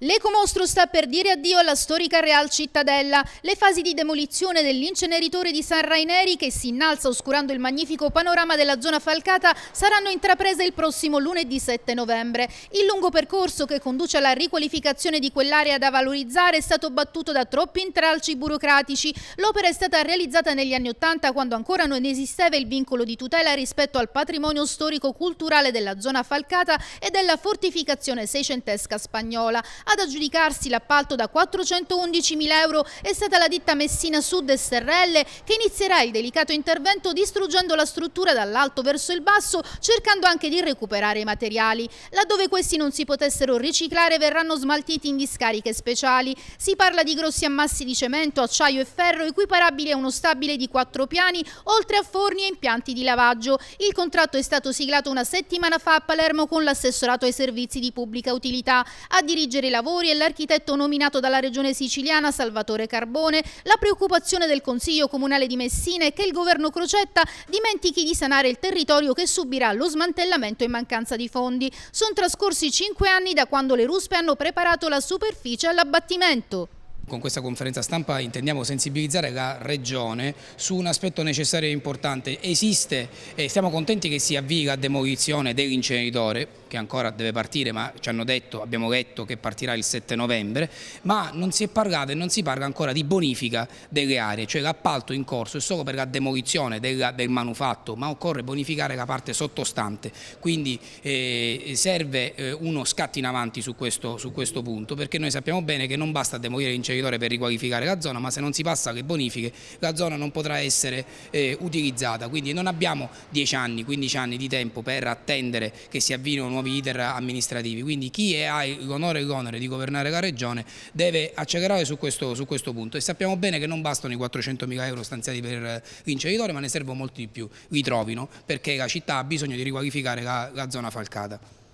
L'Ecomostro sta per dire addio alla storica Real Cittadella. Le fasi di demolizione dell'inceneritore di San Raineri, che si innalza oscurando il magnifico panorama della zona falcata, saranno intraprese il prossimo lunedì 7 novembre. Il lungo percorso che conduce alla riqualificazione di quell'area da valorizzare è stato battuto da troppi intralci burocratici. L'opera è stata realizzata negli anni Ottanta, quando ancora non esisteva il vincolo di tutela rispetto al patrimonio storico-culturale della zona falcata e della fortificazione seicentesca spagnola. Ad aggiudicarsi l'appalto da 411.000 euro è stata la ditta Messina Sud SRL che inizierà il delicato intervento distruggendo la struttura dall'alto verso il basso cercando anche di recuperare i materiali. Laddove questi non si potessero riciclare verranno smaltiti in discariche speciali. Si parla di grossi ammassi di cemento, acciaio e ferro equiparabili a uno stabile di quattro piani oltre a forni e impianti di lavaggio. Il contratto è stato siglato una settimana fa a Palermo con l'assessorato ai servizi di pubblica utilità. A dirigere la lavori e l'architetto nominato dalla regione siciliana Salvatore Carbone, la preoccupazione del Consiglio Comunale di Messina è che il governo Crocetta dimentichi di sanare il territorio che subirà lo smantellamento in mancanza di fondi. Sono trascorsi cinque anni da quando le ruspe hanno preparato la superficie all'abbattimento. Con questa conferenza stampa intendiamo sensibilizzare la Regione su un aspetto necessario e importante. Esiste e siamo contenti che si avvii la demolizione dell'inceneritore, che ancora deve partire, ma ci hanno detto, abbiamo detto che partirà il 7 novembre, ma non si è parlato e non si parla ancora di bonifica delle aree, cioè l'appalto in corso è solo per la demolizione del, del manufatto, ma occorre bonificare la parte sottostante, quindi eh, serve eh, uno scatto in avanti su questo, su questo punto, perché noi sappiamo bene che non basta demolire l'inceneritore per riqualificare la zona, ma se non si passa alle bonifiche la zona non potrà essere eh, utilizzata, quindi non abbiamo 10 anni, 15 anni di tempo per attendere che si avvino un nuovi iter amministrativi. Quindi chi ha l'onore e l'onere di governare la Regione deve accelerare su questo, su questo, punto e sappiamo bene che non bastano i 400 mila euro stanziati per l'inceneritore eh, ma ne servono molti di più, li trovino perché la città ha bisogno di riqualificare la, la zona falcata.